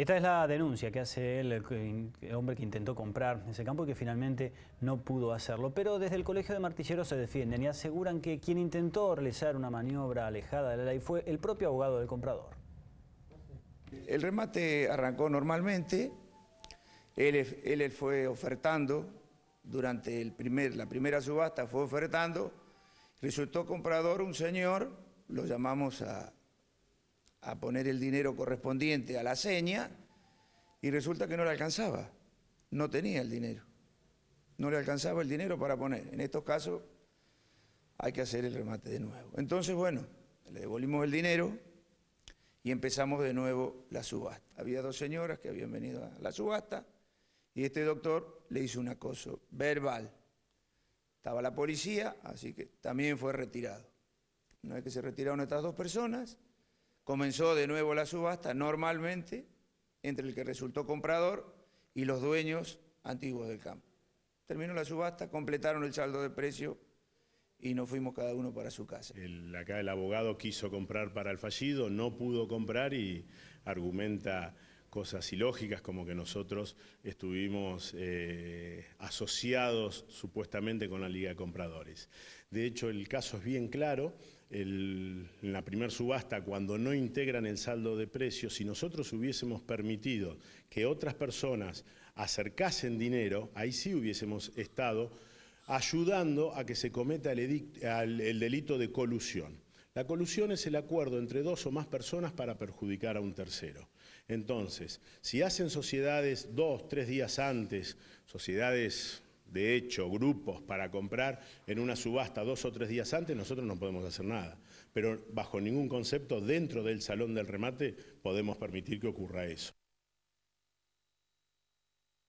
Esta es la denuncia que hace el, el, hombre que intentó comprar ese campo y que finalmente no pudo hacerlo. Pero desde el Colegio de Martilleros se defienden y aseguran que quien intentó realizar una maniobra alejada de la ley fue el propio abogado del comprador. El remate arrancó normalmente, él, él fue ofertando, durante el primer, la primera subasta fue ofertando, resultó comprador un señor, lo llamamos a, a poner el dinero correspondiente a la seña y resulta que no le alcanzaba, no tenía el dinero, no le alcanzaba el dinero para poner. En estos casos hay que hacer el remate de nuevo. Entonces, bueno, le devolvimos el dinero y empezamos de nuevo la subasta. Había dos señoras que habían venido a la subasta y este doctor le hizo un acoso verbal. Estaba la policía, así que también fue retirado. Una vez que se retiraron estas dos personas, Comenzó de nuevo la subasta, normalmente, entre el que resultó comprador y los dueños antiguos del campo. Terminó la subasta, completaron el saldo de precio y nos fuimos cada uno para su casa. El, acá el abogado quiso comprar para el fallido, no pudo comprar y argumenta cosas ilógicas como que nosotros estuvimos eh, asociados supuestamente con la Liga de Compradores. De hecho, el caso es bien claro. en la primer subasta, cuando no integran el saldo de precios, si nosotros hubiésemos permitido que otras personas acercasen dinero, ahí sí hubiésemos estado ayudando a que se cometa el delito de colusión. La colusión es el acuerdo entre dos o más personas para perjudicar a un tercero. Entonces, si hacen sociedades dos, tres días antes, sociedades de hecho, grupos para comprar en una subasta dos o tres días antes, nosotros no podemos hacer nada. Pero bajo ningún concepto, dentro del salón del remate, podemos permitir que ocurra eso.